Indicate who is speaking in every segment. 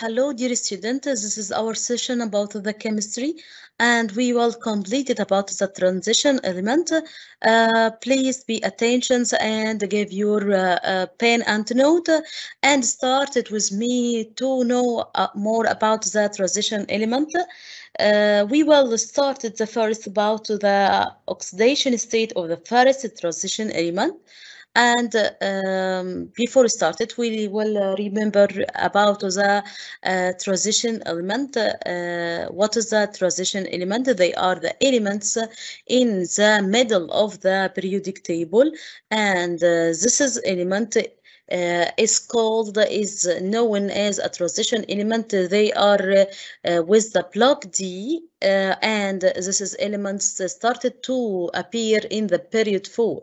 Speaker 1: Hello, dear students. This is our session about the chemistry, and we will complete it about the transition element. Uh, please be attention and give your uh, uh, pen and note and start it with me to know uh, more about the transition element. Uh, we will start the first about the oxidation state of the first transition element. And um, before we started, we will uh, remember about the uh, transition element. Uh, what is the transition element? They are the elements in the middle of the periodic table. And this is element uh, is called is known as a transition element. They are uh, with the block D uh, and this is elements that started to appear in the period four.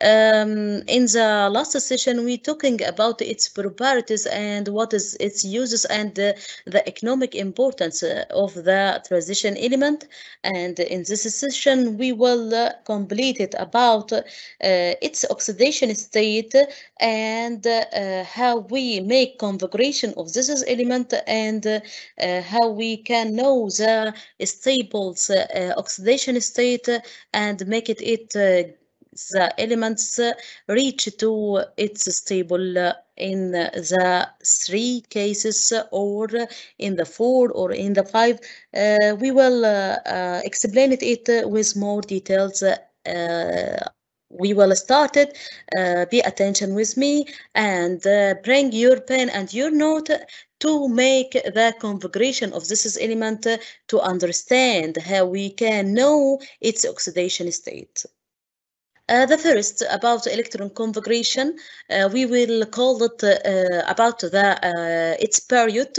Speaker 1: Um, in the last session, we talking about its properties and what is its uses and uh, the economic importance uh, of the transition element. And in this session, we will uh, complete it about uh, its oxidation state and uh, how we make configuration of this element and uh, how we can know the stables uh, uh, oxidation state and make it, it uh, the elements reach to its stable in the three cases or in the four or in the five. Uh, we will uh, uh, explain it, with more details. we will start it. be attention with me and bring your pen and your note to make the configuration of this element to understand how we can know its oxidation state. Uh, the first about electron configuration, uh, we will call it uh, about the its period.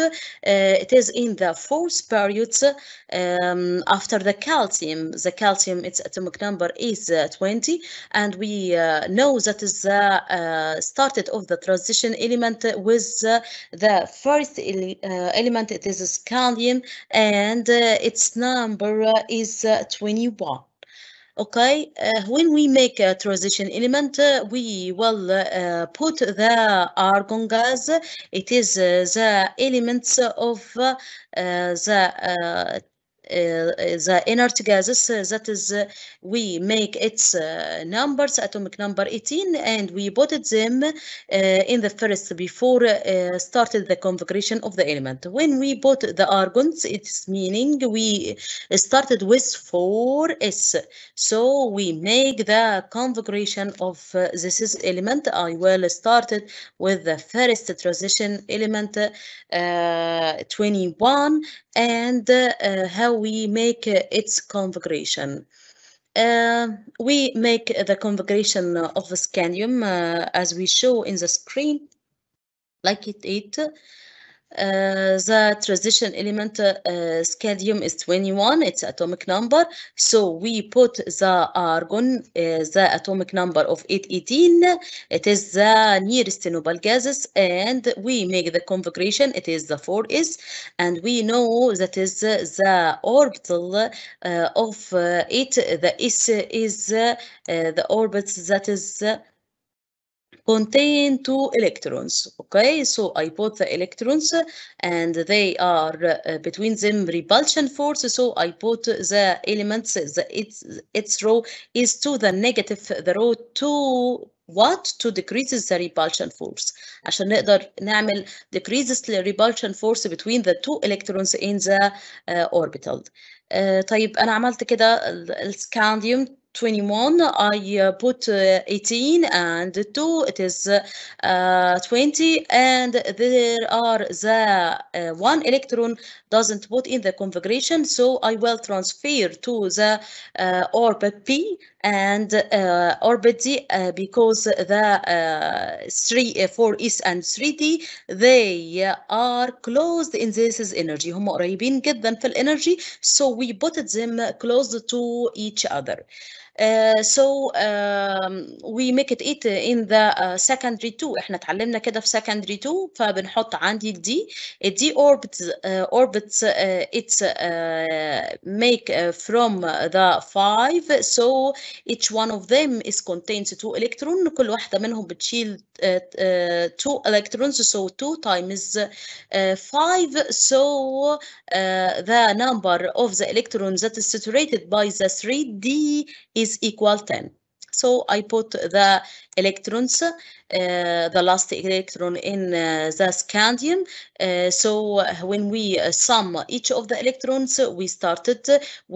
Speaker 1: it is in the fourth period um, after the calcium. The calcium, its atomic number is 20, and we know that is the started of the transition element with the first ele element. It is scandium, and its number is 21 okay uh, when we make a transition element uh, we will uh, put the argon gas it is the elements of the uh, uh, the inert gases uh, that is we make its numbers atomic number 18 and we put them in the first before started the configuration of the element when we bought the argons it's meaning we started with 4s so we make the configuration of this is element I will started with the first transition element 21 and how we make its configuration. Uh, we make the configuration of the scanium uh, as we show in the screen, like it, it uh, the transition element uh, scandium is 21 it's atomic number so we put the argon uh, the atomic number of 818 it is the nearest noble gases and we make the configuration it is the 4s and we know that is uh, the orbital uh, of it the s is the orbit that is contain two electrons. Okay, so I put the electrons and they are uh, between them repulsion force. So I put the elements, the, its, its row is to the negative, the row to what to decreases the repulsion force عشان نقدر نعمل decreases the repulsion force between the two electrons in the uh, orbital uh, طيب انا عملت كده scandium. 21 i uh, put uh, 18 and 2 it is uh, 20 and there are the uh, one electron doesn't put in the configuration so i will transfer to the uh, orbit p and uh, orbit d because the 3 4s and 3d they are closed in this is energy هم قريبين جدا في energy? so we put them close to each other so um, we make it it in the secondary 2 احنا اتعلمنا كده في secondary 2 فبنحط عندي D. الدي orbits orbits it's make from the 5 so each one of them is contains two electron كل واحده منهم بتشيل two electrons so 2 times 5 so the number of the electrons that is saturated by the 3d is is equal 10. So I put the electrons, uh, the last electron in uh, the scandium. Uh, so uh, when we uh, sum each of the electrons, we started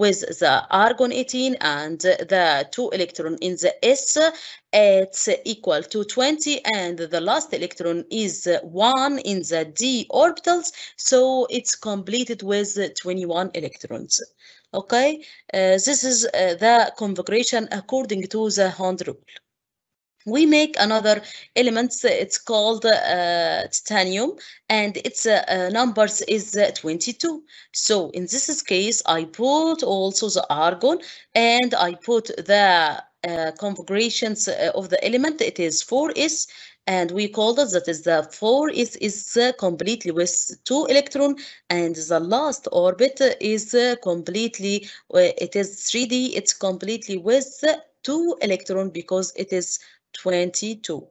Speaker 1: with the argon 18 and the two electron in the S. It's equal to 20 and the last electron is 1 in the d orbitals. So it's completed with 21 electrons okay uh, this is uh, the configuration according to the hand rule we make another element it's called uh, titanium and its uh, uh numbers is uh, 22 so in this case i put also the argon and i put the configurations of the element it is 4s and we called that that is the four is is uh, completely with two electron and the last orbit is uh, completely uh, it is 3d it's completely with two electron because it is 22 uh,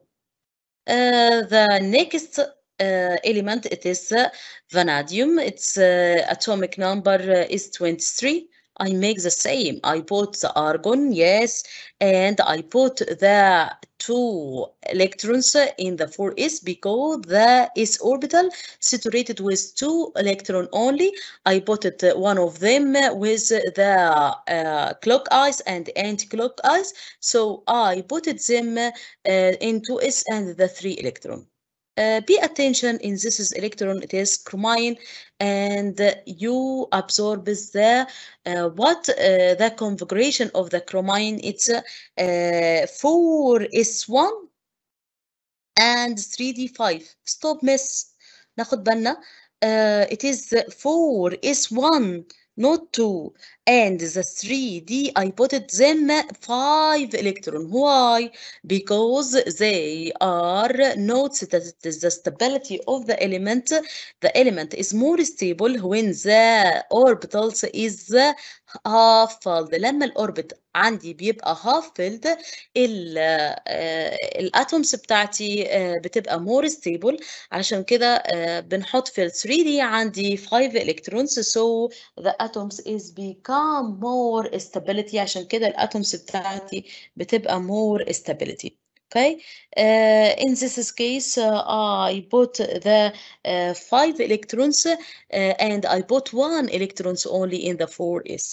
Speaker 1: the next uh, element it is uh, vanadium its atomic number is 23 I make the same. I put the argon, yes, and I put the two electrons in the 4s because the s orbital saturated with two electron only. I put it, uh, one of them with the uh, clockwise and anti eyes, So I put them uh, in 2s and the three electron. Uh, pay attention in this is electron, it is chromine and uh, you absorb the uh, what uh, the configuration of the chromine It's 4s1 uh, and 3d5. Stop miss. ناخد بالنا. Uh, it is 4s1 not 2 and the 3D I put them 5 electron. Why? Because they are notes that the stability of the element. The element is more stable when the orbitals is half filled. لما الاوربت عندي بيبقى half filled ال الاتومز بتاعتي بتبقى more stable علشان كده بنحط في ال 3D عندي 5 electrons so the atoms is become more stability عشان كده الاتومز بتاعتي بتبقى more stability Okay, uh, in this case, uh, I put the uh, five electrons uh, and I put one electrons only in the 4s.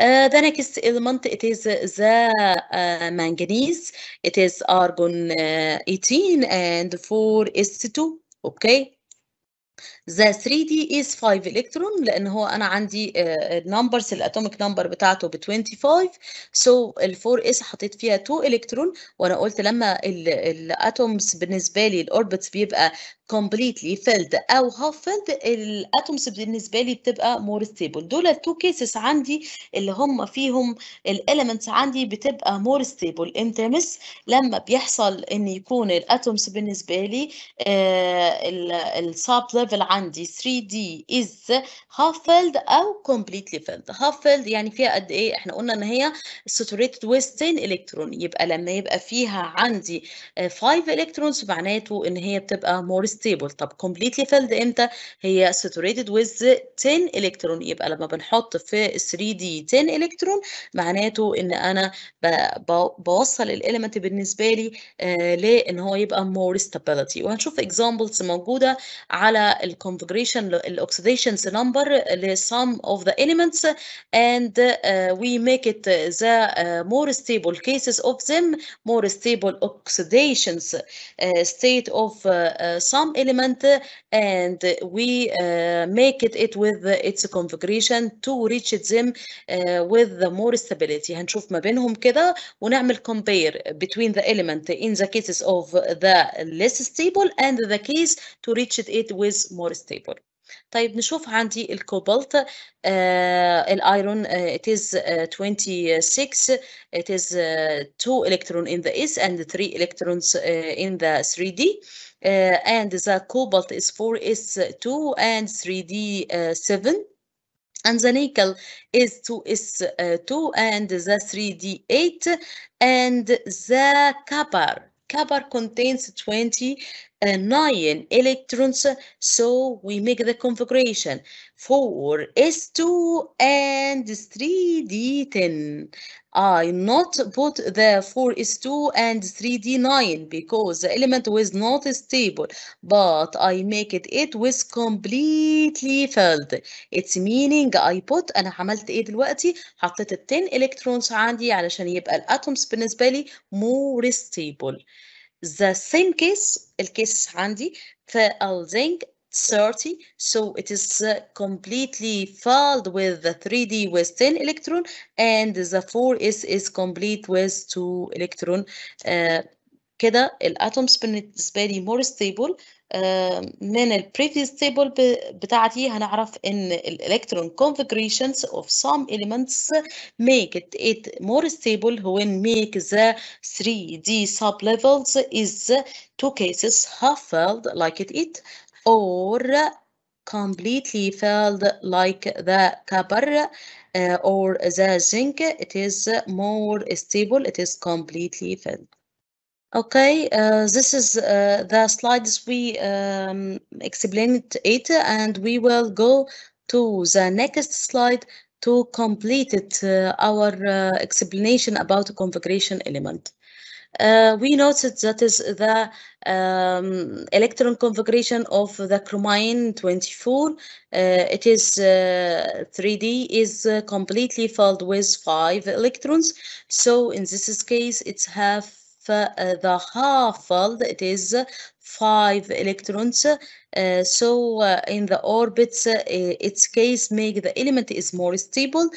Speaker 1: Uh, the next element it is the uh, manganese it is argon uh, 18 and 4s2 okay The 3 d is 5 electron لان هو انا عندي ال الاتوميك نمبر بتاعته ب 25 so ال 4 s حطيت فيها 2 electron وانا قلت لما الاتومز بالنسبه لي الاوربتس بيبقى completely filled او half filled الاتومز بالنسبه لي بتبقى more stable دول التو كيسز عندي اللي هم فيهم elements عندي بتبقى more stable امتى مس لما بيحصل ان يكون الاتومز بالنسبه لي آه، sub level عندي 3D is half filled أو completely filled. half filled يعني فيها قد إيه؟ إحنا قلنا إن هي saturated with 10 electron يبقى لما يبقى فيها عندي 5 آه، إلكترونز معناته إن هي بتبقى more stable. طب completely filled إمتى؟ هي saturated with 10 electron يبقى لما بنحط في 3D 10 electron معناته إن أنا بوصل الإلمنت بالنسبة لي آه لإن هو يبقى more stability. وهنشوف examples موجودة على الـ configuration oxidations number uh, the sum of the elements and uh, we make it uh, the more stable cases of them more stable oxidations state of some element and we make it, it with its configuration to reach them with the more stability هنشوف ما بينهم كده ونعمل compare between the element in the cases of the less stable and the case to reach it with more stable طيب نشوف عندي الكوبالت الايرون it is 26 it is 2 electron in the s and 3 electrons in the 3d and the cobalt is 4s2 and 3d7 and the nickel is 2s2 and the 3d8 and the copper copper contains 29 uh, electrons, so we make the configuration 4s2 and 3d10. I not put the 4s2 and 3d9 because the element was not stable, but I make it it was completely filled. It's meaning I put أنا عملت إيه دلوقتي؟ حطيت 10 electrons عندي علشان يبقى الاتومز بالنسبة لي more stable. The same case الكيس عندي فالزنك 30. So it is uh, completely filled with the 3D with 10 electron and the 4S is complete with 2 electron. Uh, كده الاتومز بالنسبه لي more stable من um, previous تيبل بتاعتي هنعرف ان الالكترون configurations of some elements make it, it more stable when make the 3D sublevels is two cases half filled like it, it or completely filled like the copper uh, or the zinc it is more stable it is completely filled okay uh, this is uh, the slides we um, explained it and we will go to the next slide to complete it, uh, our uh, explanation about the configuration element uh, we noted that is the um, electron configuration of the chromine 24. Uh, it is uh, 3D is uh, completely filled with five electrons. So in this case, it's half uh, the half filled. It is five electrons uh, so uh, in the orbits, uh, its case make the element is more stable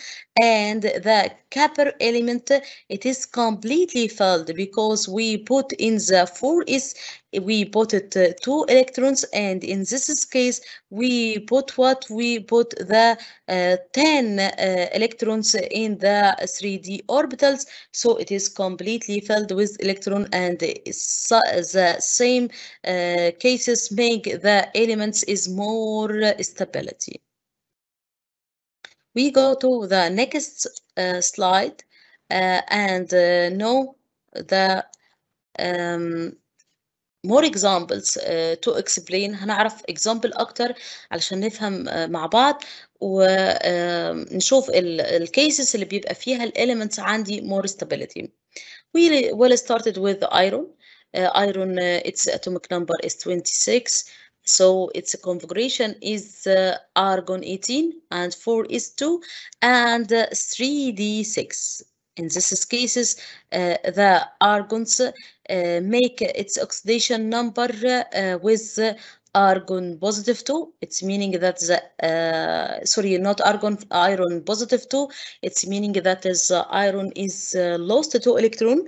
Speaker 1: and the copper element, it is completely filled because we put in the 4s, we put it uh, two electrons and in this case, we put what? We put the uh, 10 electrons in the 3D orbitals. So it is completely filled with electron and the same cases make the elements is more stability. We go to the next uh, slide uh, and uh, know the um, more examples uh, to explain هنعرف example أكتر علشان نفهم uh, مع بعض ونشوف um, uh, cases اللي بيبقى فيها elements عندي more stability. We well started with iron. Uh, iron uh, its atomic number is 26 so its configuration is uh, argon 18 and 4 is 2 and uh, 3d6. In these cases, uh, the argons uh, make its oxidation number uh, with uh, argon positive 2 it's meaning that the uh, sorry not argon iron positive 2 it's meaning that uh, iron is uh, lost two electron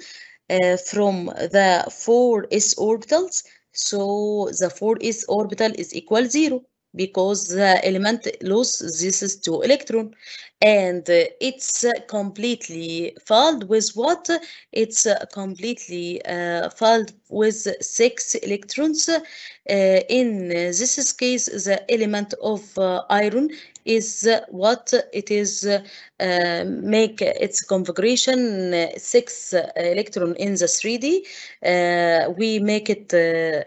Speaker 1: from the four s orbitals so the 4s orbital is equal 0 because the element loses this 2 electron and uh, it's uh, completely filled with what? It's uh, completely filled with six electrons. Uh, in this case, the element of uh, iron is what it is uh, make its configuration six electron in the 3D. we make it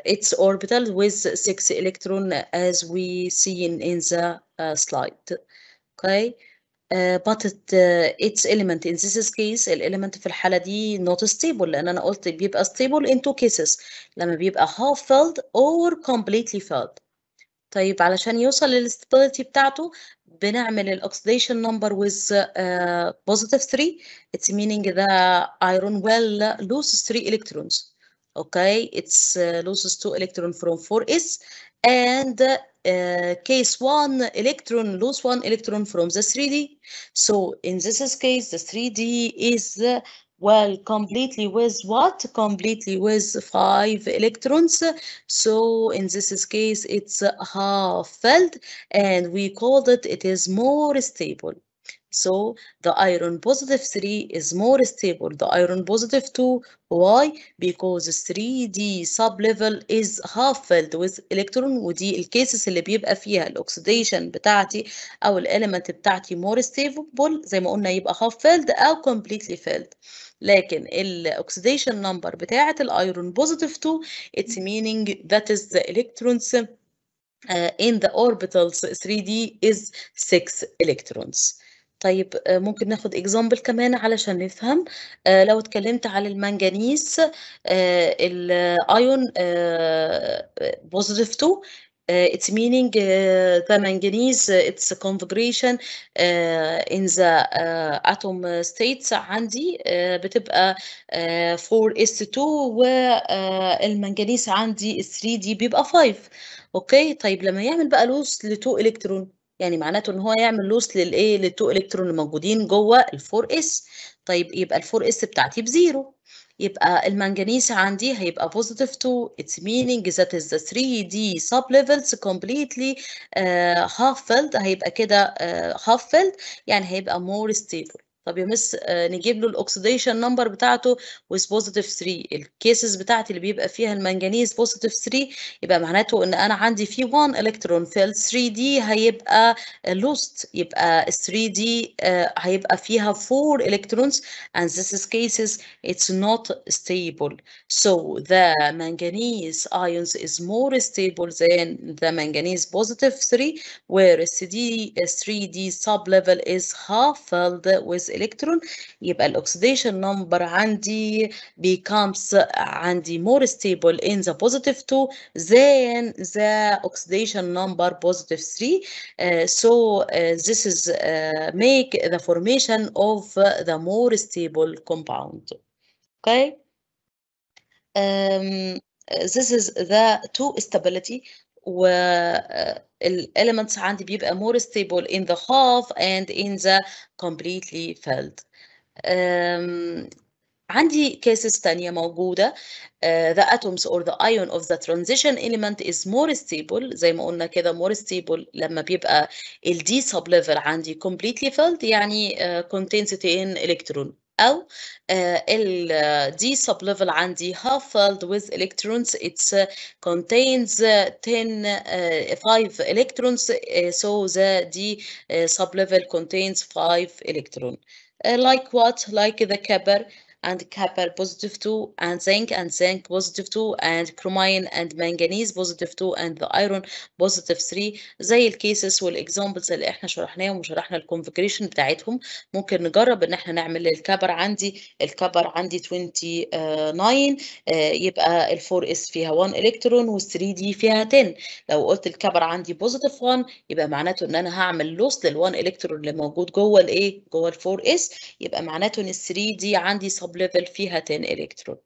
Speaker 1: its orbital with six electron as we see in, in the slide. Okay but it, its element in this case element في الحالة دي not stable لأن أنا قلت بيبقى stable in two cases لما بيبقى half filled or completely filled طيب علشان يوصل للستابيليتي بتاعته بنعمل الاكسديشن نمبر with بوزيتيف 3 it's meaning the iron well loses 3 electrons okay it's uh, loses 2 electron from 4s and uh, case one electron lose one electron from the 3D. So in this case, the 3D is uh, well completely with what? Completely with five electrons. So in this case, it's half filled and we called it, it is more stable. So the iron positive 3 is more stable. The iron positive 2, why? Because 3D sublevel is half filled with electron ودي الكيسز اللي بيبقى فيها الاكسيديشن بتاعتي او الاليمنت بتاعتي more stable زي ما قلنا يبقى half filled او completely filled. لكن الاكسديشن نمبر بتاعة الايرون بوزيتيف 2 it's meaning that is the electrons uh, in the orbitals 3D is 6 electrons. طيب آه، ممكن ناخد اكزامبل كمان علشان نفهم آه، لو اتكلمت على المنجنيز الايون بوزيتيف 2 uh, its meaning uh, the manganese uh, its a configuration uh, in the uh, atom states عندي uh, بتبقى uh, 4s2 والمنجنيز uh, عندي 3d بيبقى 5 اوكي okay? طيب لما يعمل بقى لوس لتو الكترون يعني معناته ان هو يعمل لوس للايه للتو الكترون اللي موجودين جوه الفور اس طيب يبقى الفور اس بتاعتي بزيرو يبقى المنجنيز عندي هيبقى بوزيتيف 2 its meaning that از the 3D sub levels completely هاف آه، half filled هيبقى كده uh, half filled يعني هيبقى more stable طب يا مس نجيب له الاكسيديشن نمبر بتاعته ويز بوزيتيف 3 الكيسز بتاعتي اللي بيبقى فيها المنجنيز بوزيتيف 3 يبقى معناته ان انا عندي في 1 الكترون في 3 دي هيبقى لوست يبقى ال 3 دي هيبقى فيها 4 الكترونز and this is cases it's not stable so the manganese ions is more stable than the manganese positive 3 where CD 3D sublevel is half filled with Electron, الكترون يبقى الاكسيديشن نمبر عندي becomes عندي more stable in the positive 2 than the oxidation number positive 3 uh, so uh, this is uh, make the formation of the more stable compound okay um, this is the two stability والelements عندي بيبقى more stable in the half and in the completely filled عندي cases تانية موجودة uh, the atoms or the ion of the transition element is more stable زي ما قلنا كده more stable لما بيبقى ال D sub level عندي completely filled يعني uh, contains 2 electron أو ال D sub level عندي half-filled with electrons it contains 10 5 electrons so the D sub level contains 5 electrons uh، like what like the Kepler and copper positive 2 and zinc and zinc positive 2 and chromium and manganese positive 2 and the iron positive 3 زي الكيسز والاكزامبلز اللي احنا شرحناهم وشرحنا الكونفجريشن بتاعتهم ممكن نجرب ان احنا نعمل الكبر عندي الكبر عندي 29 آه، يبقى ال 4 s فيها 1 الكترون وال 3 d فيها 10 لو قلت الكبر عندي positive 1 يبقى معناته ان انا هعمل لوس لل 1 الكترون اللي موجود جوه الايه جوه ال 4 s يبقى معناته ان ال 3 d عندي سب ليفل فيها 10 الكترون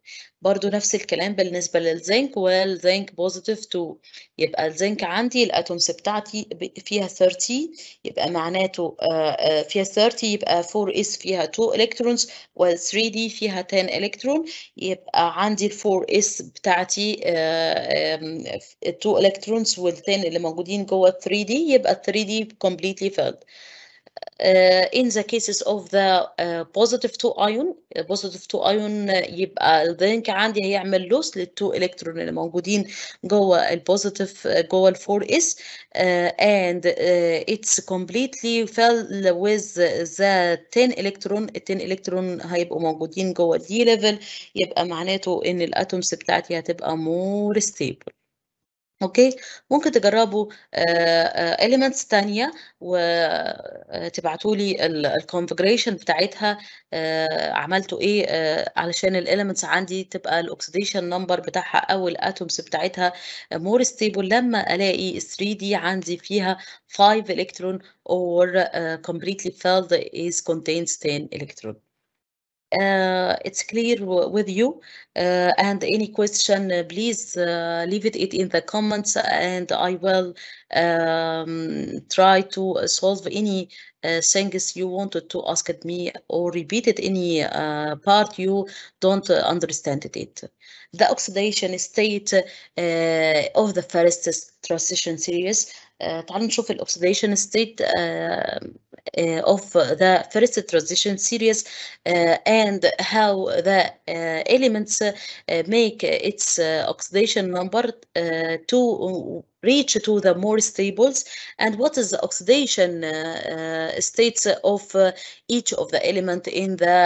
Speaker 1: برضو نفس الكلام بالنسبة للزنك والزنك بوزيتيف 2 يبقى الزنك عندي الاتومز بتاعتي فيها 30 يبقى معناته آه، آه، فيها 30 يبقى 4 اس فيها 2 الكترونز وال3 دي فيها 10 الكترون يبقى عندي ال 4 اس بتاعتي 2 الكترونز وال10 اللي موجودين جوه ال 3 دي يبقى ال 3 دي completely filled uh, in the cases of the uh, positive 2 ion آه، positive 2 ion يبقى الزنك عندي هيعمل لوس للتو الكترون اللي موجودين جوه البوزيتيف جوه ال 4 اس and uh, it's completely fell with the 10 الكترون ال 10 الكترون هيبقوا موجودين جوه الدي ليفل يبقى معناته ان الاتومز بتاعتي هتبقى more stable اوكي ممكن تجربوا اليمنتس آه، آه، تانية وتبعتوا آه، لي الكونفجريشن بتاعتها عملتوا ايه علشان الاليمنتس عندي تبقى الاكسديشن نمبر بتاعها او الاتومز بتاعتها مور ستيبل لما الاقي 3 دي عندي فيها 5 الكترون or completely filled is contains 10 الكترون Uh, it's clear with you. Uh, and any question, uh, please leave it, in the comments and I will um, try to solve any uh, things you wanted to ask at me or repeated any uh, part you don't uh, understand it. The oxidation state of the first transition series تعالوا نشوف الاوكسيديشن ستيت Uh, of the first transition series uh, and how the uh, elements make its oxidation number to reach to the more stables and what is the oxidation states of each of the element in the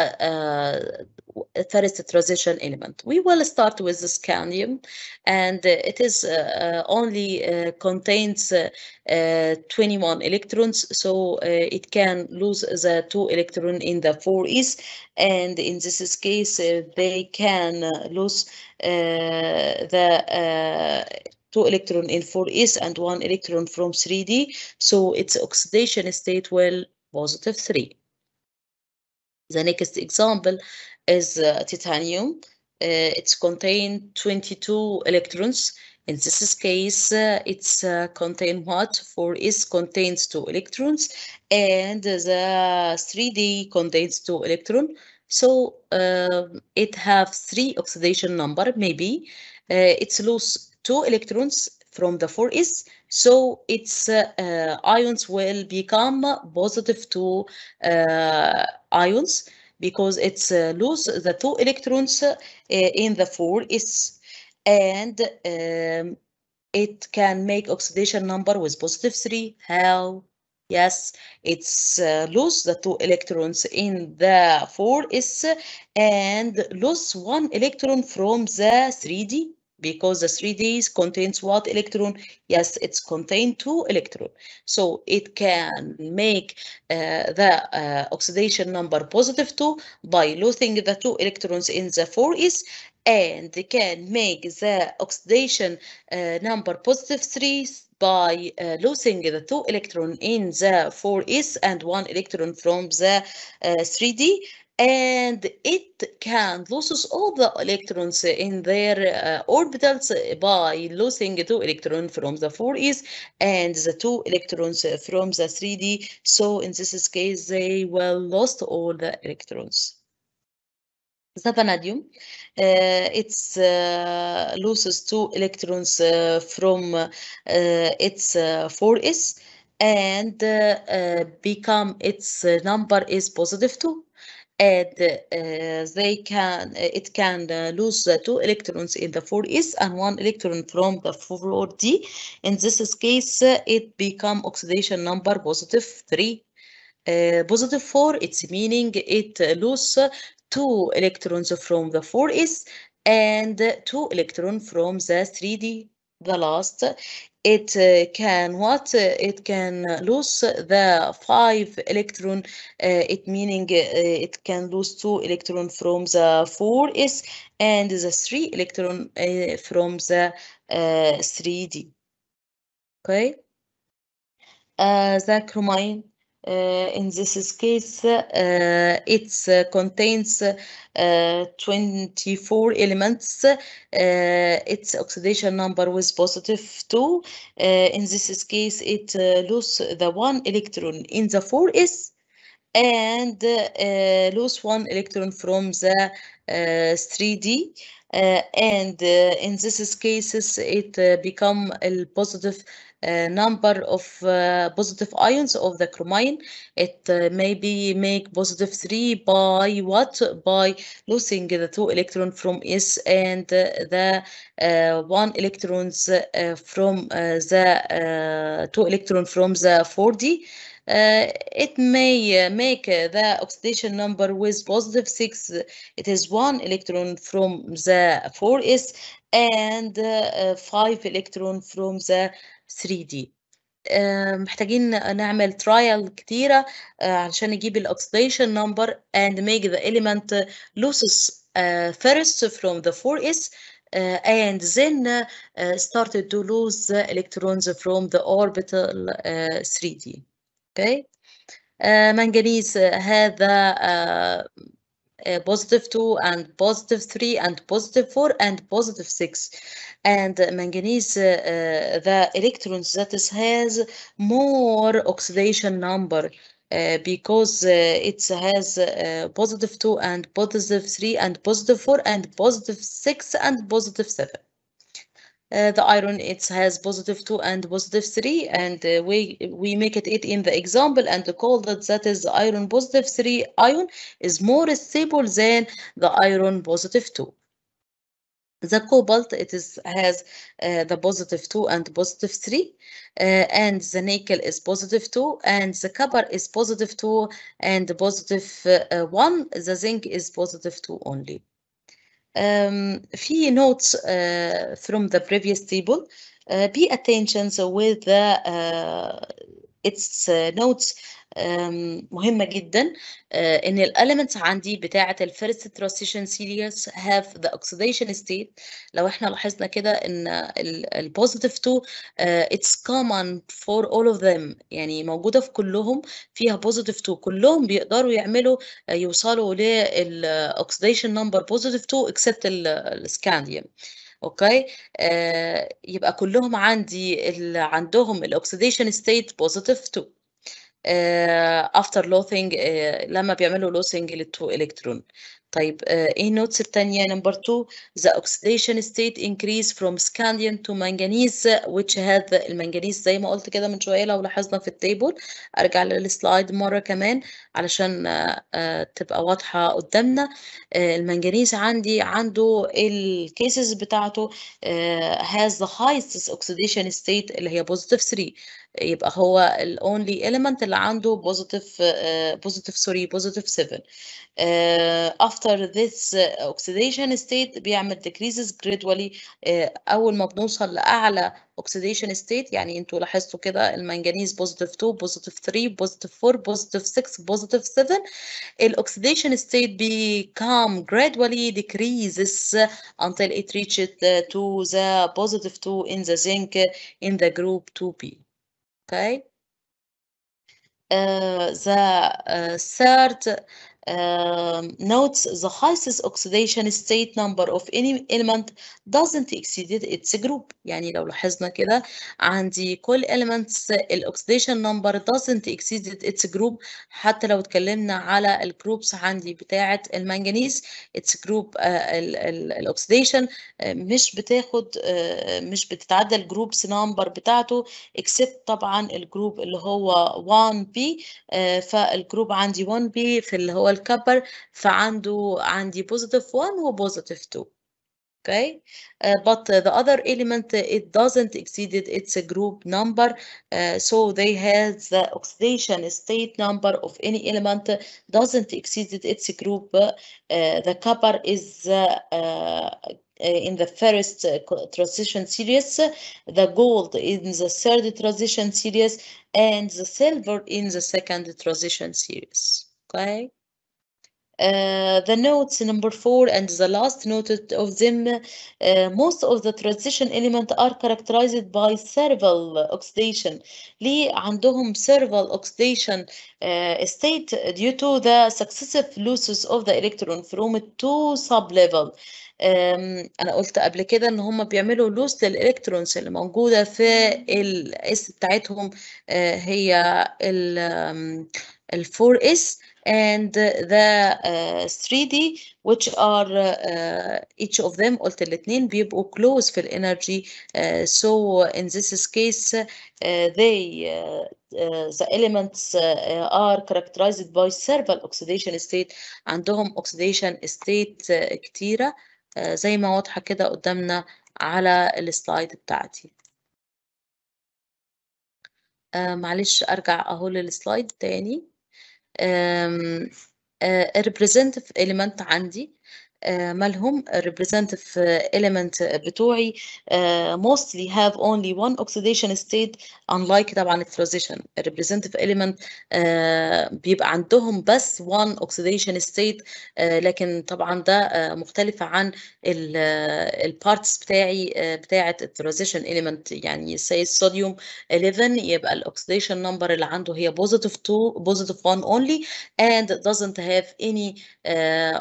Speaker 1: terrorist transition element. We will start with the scandium, and uh, it is uh, uh, only contains 21 electrons, so it can lose the two electron in the 4s, and in this case, they can lose the two electron in 4s and one electron from 3d so its oxidation state will positive 3 the next example is uh, titanium. Uh, it's contain 22 electrons. In this case, uh, it's uh, contain what? For is contains two electrons and the 3D contains two electron. So um, it have three oxidation number, maybe. Uh, it's lose two electrons from the 4s so its uh, ions will become positive two ions because it's uh, lose the two electrons uh, in the 4s and um, it can make oxidation number with positive 3. How? Yes, it's uh, lose the two electrons in the 4s and lose one electron from the 3d because the 3D contains what electron? Yes, it's contained two electron. So it can make uh, the uh, oxidation number positive two by losing the two electrons in the 4s and they can make the oxidation uh, number positive three by uh, losing the two electron in the 4s and one electron from the uh, 3d and it can loses all the electrons in their uh, orbitals by losing two electrons from the 4s and the two electrons from the 3d so in this case they will lost all the electrons the vanadium uh, it uh, loses two electrons uh, from uh, its 4s uh, and uh, become its number is positive 2 and uh, uh, they can uh, it can lose two electrons in the 4s and one electron from the 4d. In this case, it become oxidation number positive 3. positive 4, it's meaning it lose two electrons from the 4s and two electron from the 3d the last it uh, can what uh, it can lose the five electron uh, it meaning uh, it can lose two electron from the four s and the three electron uh, from the 3d uh, okay the chromine uh, in this case, uh, it contains uh, 24 elements. its oxidation number was positive 2. in this case, it lose the one electron in the 4s and uh, lose one electron from the uh, 3D. Uh, and in this cases, it become a positive uh, number of uh, positive ions of the chromium. It uh, maybe make positive 3 by what? By losing the two electron from S and the one electrons from the two electron from the 4D. Uh, it may uh, make uh, the oxidation number with positive 6. It is one electron from the 4s and 5 electron from the 3 d محتاجين نعمل ترايل كتيرة علشان نجيب ال oscillation number and make the element losses first from the 4s and then started to lose the electrons from the orbital 3D. Okay. منجنيز هذا Uh, 2 and positive 3 and positive 4 and positive 6 and uh, manganese uh, the electrons that is, has more oxidation number uh, because uh, it has uh, positive 2 and positive 3 and positive 4 and positive 6 and positive 7. Uh, the iron it has positive 2 and positive 3 and uh, we we make it it in the example and call that that is iron positive 3 ion is more stable than the iron positive 2 the cobalt it is has uh, the positive 2 and positive 3 uh, and the nickel is positive 2 and the copper is positive 2 and positive, uh, uh 1 the zinc is positive 2 only um, في notes uh, from the previous table. Uh, be attention so with the uh, its notes مهمة جدا إن ال elements عندي بتاعة الـ first transition series have the oxidation state لو إحنا لاحظنا كده إن ال positive 2 it's common for all of them يعني موجودة في كلهم فيها positive 2 كلهم بيقدروا يعملوا يوصلوا لل oxidation number positive 2 except ال scandium أوكي؟ آآ يبقى كلّهم عندي ال عندهم الoxidation state positive 2 آآ after losing آآ لمّا بيعملوا losing لل2 electron. طيب آه، ايه النوتس الثانيه نمبر 2 the oxidation state increase from scandium to manganese which has المنجنيز زي ما قلت كده من شويه لو لاحظنا في التيبل ارجع للسلايد مره كمان علشان آه، آه، تبقى واضحه قدامنا المنجنيز عندي عنده الكيسز بتاعته has the highest oxidation state اللي هي positive 3 يبقى هو الاونلي اليمنت اللي عنده بوزيتيف بوزيتيف سوري بوزيتيف 7 افتر ذس اوكسيديشن ستيت بيعمل decreases gradually آه، اول ما بنوصل لاعلى اوكسيديشن ستيت يعني انتوا لاحظتوا كده المنجنيز بوزيتيف 2 بوزيتيف 3 بوزيتيف 4 بوزيتيف 6 بوزيتيف 7 الاوكسيديشن ستيت بيكام جريدولي ديكريزز انتل ات ريتش تو ذا بوزيتيف 2 ان ذا زنك ان ذا جروب 2 بي okay uh, the uh, third uh, notes the highest oxidation state number of any element doesn't exceed its group يعني لو لاحظنا كده عندي كل elements oxidation number doesn't exceed its group حتى لو اتكلمنا على الجروبس عندي بتاعة المنجنيز its group oxidation مش بتاخد مش بتتعدى الجروبس number بتاعته except طبعا الجروب اللي هو 1B فالجروب عندي 1B في اللي هو والكبر فعنده عندي positive 1 و positive 2 okay uh, but uh, the other element uh, it doesn't exceed it. its a group number uh, so they have the oxidation state number of any element doesn't exceed it. its a group uh, the copper is uh, in the first transition series, the gold in the third transition series, and the silver in the second transition series. Okay. the notes number four and the last note of them, uh, most of the transition element are characterized by several oxidation. ليه عندهم several oxidation uh, state due to the successive losses of the electron from two sub-level. انا قلت قبل كده ان هم بيعملوا لوس للالكترونز اللي موجوده في الاس بتاعتهم هي ال 4 s and the uh, 3D which are uh, each of them قلت الاثنين بيبقوا close في الانرجي uh, so in this case uh, they uh, Uh, the elements uh, are characterized by several oxidation state عندهم oxidation state uh, كتيرة زي ما واضحة كده قدامنا على السلايد بتاعتي معلش أرجع أهو للسلايد تاني representative element عندي مالهم representative element بتوعي mostly have only one oxidation state unlike طبعا الترانزيشن representative element بيبقى عندهم بس one oxidation state لكن طبعا ده مختلفة عن البارتس بتاعي بتاعة الترانزيشن element يعني say الصوديوم 11 يبقى الاوكسيديشن نمبر اللي عنده هي positive 2 positive 1 only and doesn't have any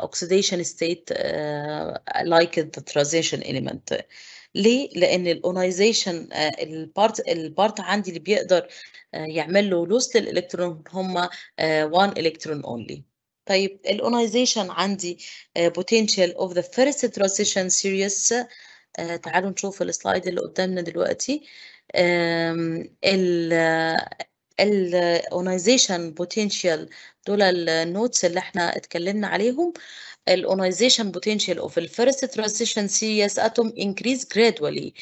Speaker 1: oxidation state آه، like the transition element ليه؟ لأن الاونايزيشن البارت البارت عندي اللي بيقدر آه، يعمل له لوس للإلكترون هم آه، one electron only. طيب الاونايزيشن عندي potential of the first transition series تعالوا نشوف السلايد اللي قدامنا دلوقتي الاونايزيشن potential دول النوتس اللي احنا اتكلمنا عليهم الاونيزيشن بوتنشال اوف الفيرست ترانزيشن سيريس اتوم انكريز جرادولي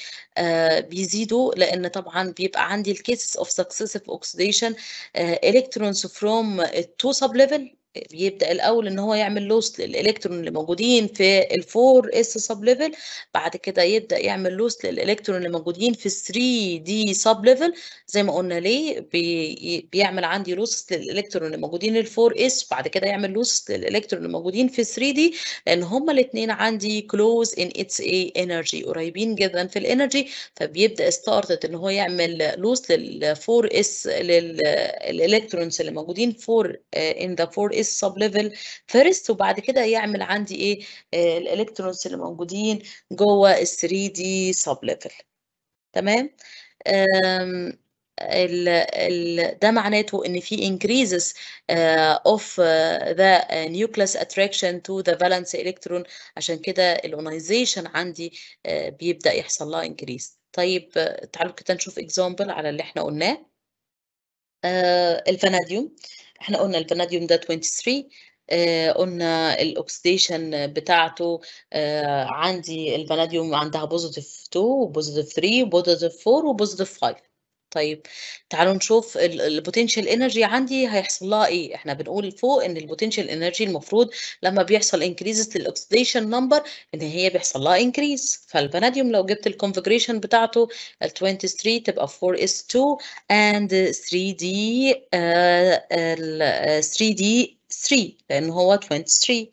Speaker 1: بيزيدوا لان طبعا بيبقى عندي الكيسز اوف سكسيسيف اوكسيديشن الكترونز فروم تو سب ليفل بيبدا الاول ان هو يعمل لوس للالكترون اللي موجودين في الفور اس سب ليفل بعد كده يبدا يعمل لوس للالكترون اللي موجودين في 3 دي سب ليفل زي ما قلنا ليه بي بيعمل عندي لوس للالكترون اللي موجودين الفور اس بعد كده يعمل لوس للالكترون اللي موجودين في 3 دي لان هما الاثنين عندي كلوز ان اتس اي انرجي قريبين جدا في الانرجي فبيبدا ستارتد ان هو يعمل لوس للفور اس للالكترونز اللي موجودين فور ان ذا فور ايه السب ليفل فيرست وبعد كده يعمل عندي ايه آه، الالكترونز اللي موجودين جوه ال 3 دي سب ليفل تمام ال ال ده معناته ان في increases uh, of uh, the nucleus attraction to the valence electron عشان كده الاونايزيشن عندي uh, بيبدا يحصل لها increase طيب تعالوا كده نشوف example على اللي احنا قلناه آه، الفاناديوم احنا قلنا الفاناديوم ده 23 آه قلنا الاكسديشن بتاعته آه عندي الفاناديوم عندها بوزيتيف 2 وبوزيتيف 3 وبوزيتيف 4 وبوزيتيف 5 طيب تعالوا نشوف البوتنشال انرجي عندي هيحصل لها إيه؟ إحنا بنقول فوق إن البوتنشال انرجي المفروض لما بيحصل انكريز للأكسديشن نمبر إن هي بيحصل لها انكريز فالفاناديوم لو جبت الكونفيجريشن بتاعته ال 23 تبقى 4S2 and 3D uh, uh, 3D 3 لان هو 23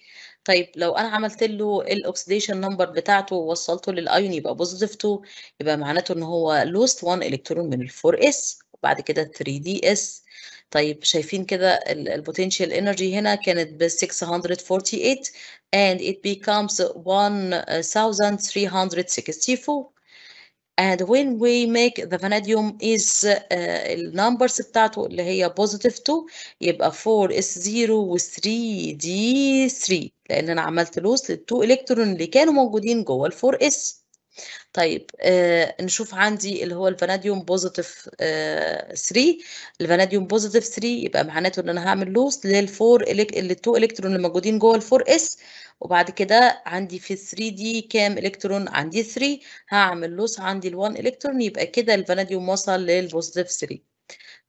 Speaker 1: طيب لو انا عملت له الاوكسيديشن نمبر بتاعته ووصلته للايون يبقى بوزيتيف 2 يبقى معناته ان هو لوست 1 الكترون من ال 4 s وبعد كده 3 ds طيب شايفين كده البوتنشال انرجي هنا كانت ب 648 and it becomes 1364 and when we make the vanadium is uh, numbers بتاعته اللي هي positive 2 يبقى 4s0 و3d3 لان انا عملت لوس للتو الكترون اللي كانوا موجودين جوه ال 4s طيب آه نشوف عندي اللي هو الفناديوم بوزيتيف آه 3 الفناديوم بوزيتيف 3 يبقى معناته ان انا هعمل لوس للفور للتو الكترون اللي موجودين جوه الفور اس وبعد كده عندي في 3 دي كام الكترون عندي 3 هعمل لوس عندي ال1 الكترون يبقى كده الفناديوم وصل للبوزيتيف 3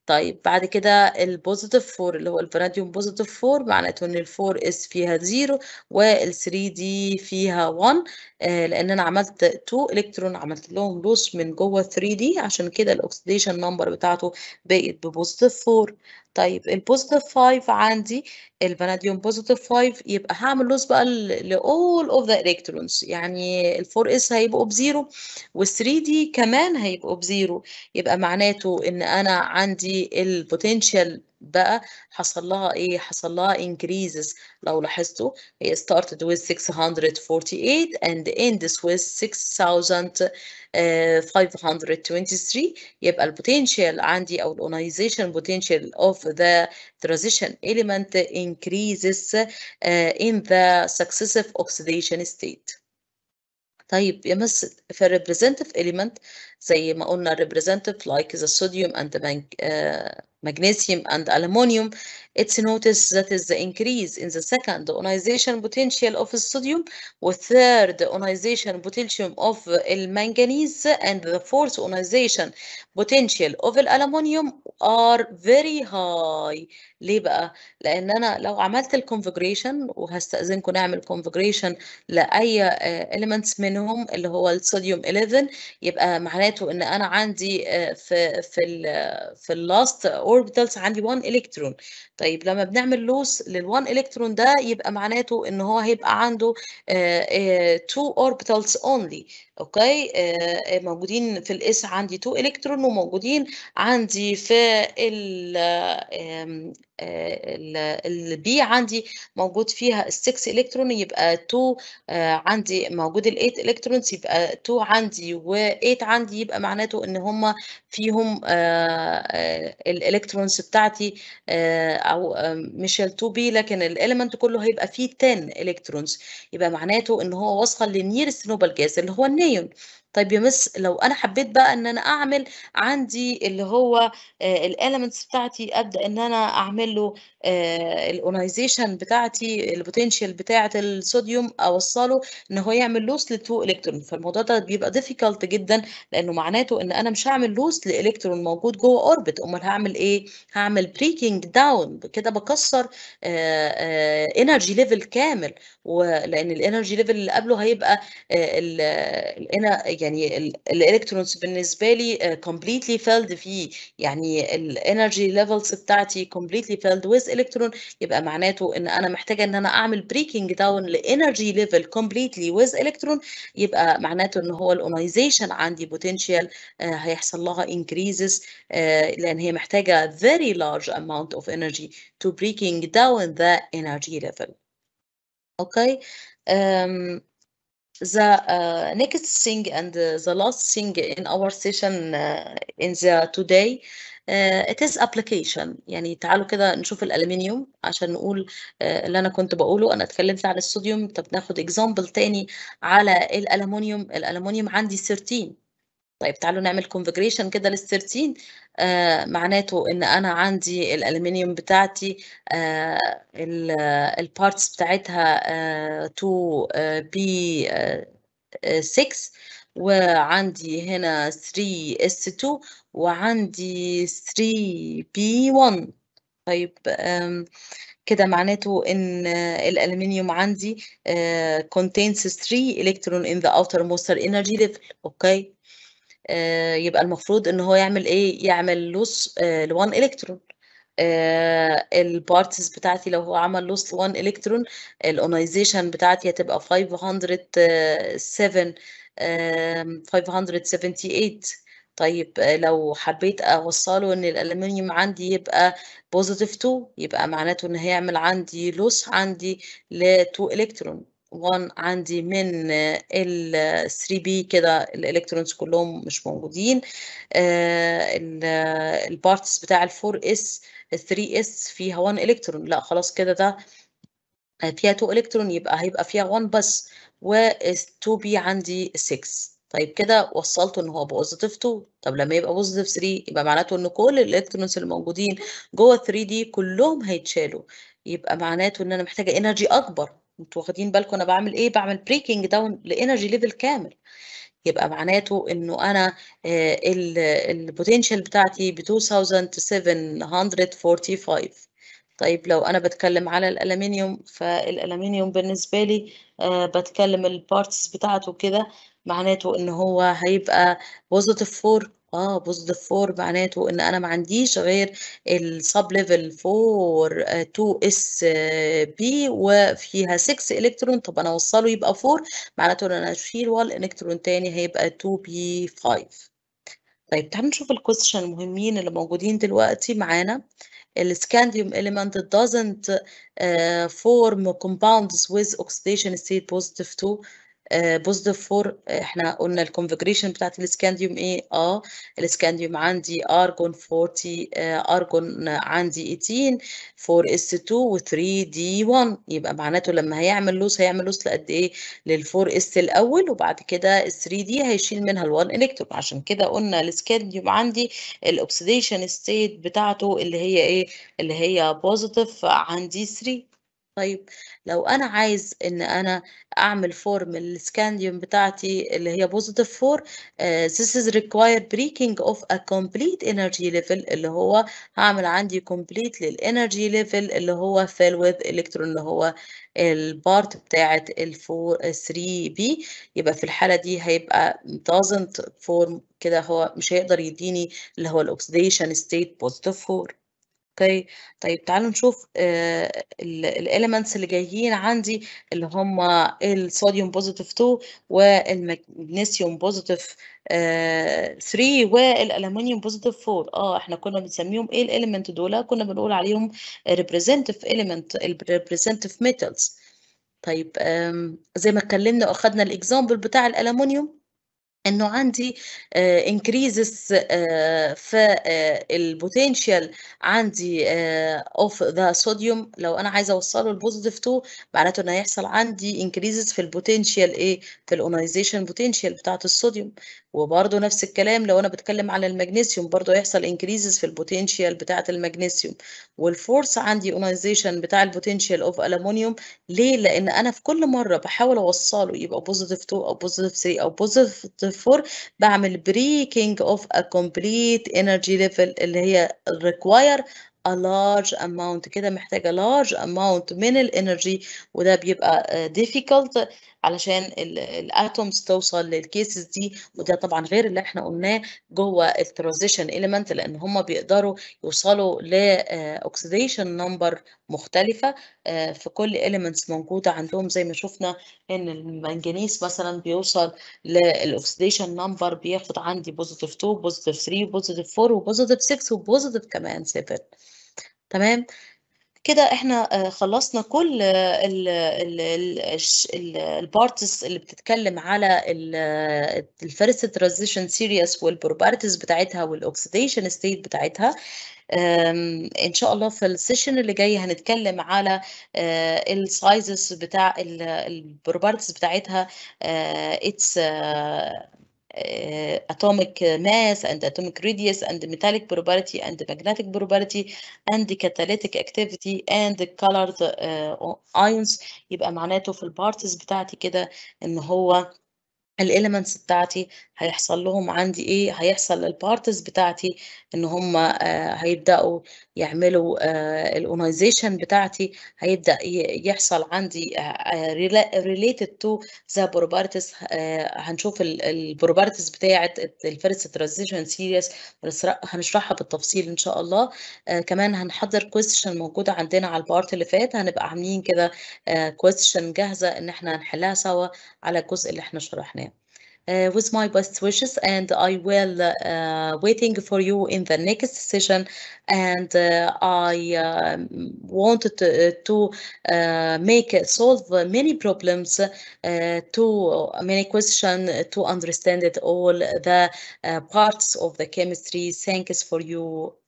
Speaker 1: طيب بعد كده البوزيتيف 4 اللي هو الفاناديوم بوزيتيف 4 معناته ان ال 4 اس فيها 0 وال 3 دي فيها 1 آه لان انا عملت 2 الكترون عملت لهم لوس من جوه 3 دي عشان كده الاكسديشن نمبر بتاعته بقت ببوزيتيف 4 طيب البوزيتيف 5 عندي البناديوم بوزيتيف 5 يبقى هعمل لوس بقى لاول اوف ذا الكترونز يعني ال4 اس هيبقوا بزيرو وال3 دي كمان هيبقوا بزيرو يبقى معناته ان انا عندي البوتنشال بقى حصل لها ايه حصل لها increases لو لاحظتوا هي started with 648 and ends with 6523 يبقى البوتنشال عندي او ionization potential of the transition element increases in the successive oxidation state طيب يمثل في representative element زي ما قلنا representative like the sodium and the Magnesium und Aluminium It's noticed that is the increase in the second ionization potential of sodium, with third ionization potential of manganese, and the fourth ionization potential of aluminium are very high. ليه بقى؟ لأن أنا لو عملت الكونفجريشن وهستأذنكم نعمل كونفجريشن لأي elements منهم اللي هو الصوديوم 11 يبقى معناته إن أنا عندي في في الـ في اللاست اوربيتالز عندي 1 الكترون. طيب طيب لما بنعمل لوس للوان الكترون ده يبقى معناته ان هو هيبقى عنده 2 اوربيتالز اونلي اوكي آه،, آه موجودين في الاس عندي 2 الكترون وموجودين عندي في ال آه، البي عندي موجود فيها 6 الكترون يبقى 2 آه عندي موجود ال 8 الكترونز يبقى 2 عندي و 8 عندي يبقى معناته ان هم فيهم آه, آه، الالكترونز بتاعتي او مش ال 2 بي لكن الاليمنت كله هيبقى فيه 10 الكترونز يبقى معناته ان هو واصل للنيرست نوبل جاز اللي هو النيل تدين طيب يا مس لو انا حبيت بقى ان انا اعمل عندي اللي هو آه، الاليمنتس بتاعتي ابدا ان انا اعمل له آه، الاونيزيشن بتاعتي البوتنشال بتاعه الصوديوم اوصله ان هو يعمل لوس لتو الكترون فالموضوع ده بيبقى ديفيكالت جدا لانه معناته ان انا مش هعمل لوس لالكترون موجود جوه اوربت امال هعمل ايه هعمل بريكنج داون كده بكسر انرجي آه، ليفل كامل ولان الانرجي ليفل اللي قبله هيبقى انا آه، يعني الالكترونز بالنسبه لي كومبليتلي آه، فيلد في يعني الانرجي ليفلز بتاعتي كومبليتلي فيلد ويز الكترون يبقى معناته ان انا محتاجه ان انا اعمل بريكنج داون لانرجي ليفل كومبليتلي ويز الكترون يبقى معناته ان هو الاونايزيشن عندي بوتنشال آه، هيحصل لها انكريزز لان هي محتاجه فيري لارج اماونت اوف انرجي تو بريكنج داون ذا انرجي ليفل Okay. Um, the uh, next thing and uh, the last thing in our session uh, in the today uh, it is application يعني تعالوا كده نشوف الالمنيوم عشان نقول uh, اللي انا كنت بقوله انا اتكلمت عن الصوديوم طب ناخد اكزامبل تاني على الألمنيوم الألمنيوم عندي 13 طيب تعالوا نعمل كونفجريشن كده للسيرتين آه معناته ان انا عندي الالمنيوم بتاعتي آه البارتس بتاعتها 2 بي آه 6 آه، آه، آه، وعندي هنا 3 s 2 وعندي 3 p 1 طيب كده معناته ان الالمنيوم عندي contains 3 electron in the outermost energy level اوكي okay. آه، يبقى المفروض ان هو يعمل ايه يعمل لوس آه لوان الكترون آه، البارتس بتاعتي لو هو عمل لوس لوان الكترون الاونايزيشن بتاعتي هتبقى 507 578 طيب آه، لو حبيت اوصله ان الالمنيوم عندي يبقى بوزيتيف 2 يبقى معناته ان هيعمل عندي لوس عندي ل 2 الكترون 1 عندي من ال 3 بي كده الالكترونز كلهم مش موجودين آه، البارتس بتاع ال 4 اس ال 3 اس فيها 1 الكترون لا خلاص كده ده فيها 2 الكترون يبقى هيبقى فيها 1 بس و 2 بي عندي 6 طيب كده وصلته ان هو بوزيتيف 2 طب لما يبقى بوزيتيف 3 يبقى معناته ان كل الالكترونز اللي موجودين جوه 3 دي كلهم هيتشالوا يبقى معناته ان انا محتاجه انرجي اكبر انتوا واخدين بالكم انا بعمل ايه بعمل بريكنج داون لانرجي ليفل كامل يبقى معناته انه انا البوتنشال آه، بتاعتي ب 2745 طيب لو انا بتكلم على الالومنيوم فالالومنيوم بالنسبه لي آه، بتكلم البارتس بتاعته كده معناته ان هو هيبقى بوزيتيف 4 آه positive 4 معناته إن أنا ما عنديش غير السب level 4 2 اس بي وفيها 6 إلكترون طب أنا أوصله يبقى 4 معناته إن أنا أشيل 1 إلكترون تاني هيبقى 2 بي 5 طيب تعالوا نشوف الكويستشن المهمين اللي موجودين دلوقتي معانا السكانديوم element doesn't uh, form compounds with oxidation state positive 2 آه، بوزيتيف 4 آه، احنا قلنا الكونفجريشن بتاعت الاسكانديوم ايه اه الاسكانديوم عندي ارجون 40 ارجون عندي 18 4 اس 2 و 3 دي 1 يبقى معناته لما هيعمل لوس هيعمل لوس لقد ايه لل 4 اس الاول وبعد كده ال 3 دي هيشيل منها ال 1 الكترون عشان كده قلنا الاسكانديوم عندي الاوكسيديشن ستيت بتاعته اللي هي ايه اللي هي بوزيتيف عندي 3 طيب لو انا عايز ان انا اعمل فورم السكانديوم بتاعتي اللي هي بوزيتيف فور آه، this is required breaking of a complete energy level اللي هو هعمل عندي complete للانرجي ليفل اللي هو fill with الكترون اللي هو البارت بتاعه ال 3 بي آه، يبقى في الحاله دي هيبقى doesn't form كده هو مش هيقدر يديني اللي هو الاوكسيديشن ستيت بوزيتيف فور اوكي طيب, طيب تعالوا نشوف آه، الاليمنتس اللي جايين عندي اللي هم الصوديوم بوزيتيف 2 والمغنيسيوم بوزيتيف 3 والالومنيوم بوزيتيف 4 اه احنا كنا بنسميهم ايه الاليمنت دول كنا بنقول عليهم ريبريزنتيف اليمنت الريبريزنتيف ميتالز طيب زي ما اتكلمنا واخدنا الاكزامبل بتاع الالومنيوم انه عندي انكريزز في البوتنشال عندي اوف ذا صوديوم لو انا عايزه اوصله البوزيتيف 2 معناته ان هيحصل عندي انكريزز في البوتنشال ايه في الاونايزيشن بوتنشال بتاعه الصوديوم وبرده نفس الكلام لو انا بتكلم على المغنيسيوم برده هيحصل انكريزز في البوتنشال بتاعه المغنيسيوم والفورس عندي اونايزيشن بتاع البوتنشال اوف الومنيوم ليه لان انا في كل مره بحاول اوصله يبقى بوزيتيف 2 او بوزيتيف 3 او بوزيتيف 4 بعمل بريكنج اوف ا كومبليت انرجي ليفل اللي هي الريكواير a large amount كده محتاجة large amount من الانرجي وده بيبقى difficult علشان الاتومز توصل للكيسز دي وده طبعا غير اللي احنا قلناه جوه الترانزيشن اليمنت لان هم بيقدروا يوصلوا لاوكسيديشن آه، نمبر مختلفة آه، في كل إليمنتس موجودة عندهم زي ما شفنا إن المنجنيز مثلا بيوصل للأوكسيديشن نمبر بياخد عندي بوزيتيف 2 بوزيتيف 3 بوزيتيف 4 وبوزيتيف 6 وبوزيتيف كمان 7 تمام كده احنا آه، خلصنا كل آه، البارتس اللي بتتكلم على الفيرست ترانزيشن سيريس والبروبرتيز بتاعتها والاوكسيديشن ستيت بتاعتها ان شاء الله في السيشن اللي جاي هنتكلم على آه، السايزز بتاع البروبرتيز بتاعتها اتس atomic mass and atomic radius and metallic probability and magnetic probability and catalytic activity and colored ions يبقى معناته في البارتس بتاعتي كده ان هو الاليمنتس بتاعتي هيحصل لهم عندي ايه هيحصل البارتس بتاعتي ان هم آه، هيبداوا يعملوا آه، الاونايزيشن بتاعتي هيبدا يحصل عندي ريليتد تو ذا بروبارتس هنشوف البروبارتس بتاعه الفيرست ترانزيشن سيريس هنشرحها بالتفصيل ان شاء الله آه، كمان هنحضر كويستشن موجوده عندنا على البارت اللي فات هنبقى عاملين كده كويستشن جاهزه ان احنا هنحلها سوا على الجزء اللي احنا شرحناه uh, with my best wishes and I will uh, waiting for you in the next session and uh, I uh, wanted to, uh, to uh, make uh, solve many problems to many question to understand it all the parts of the chemistry. Thanks for you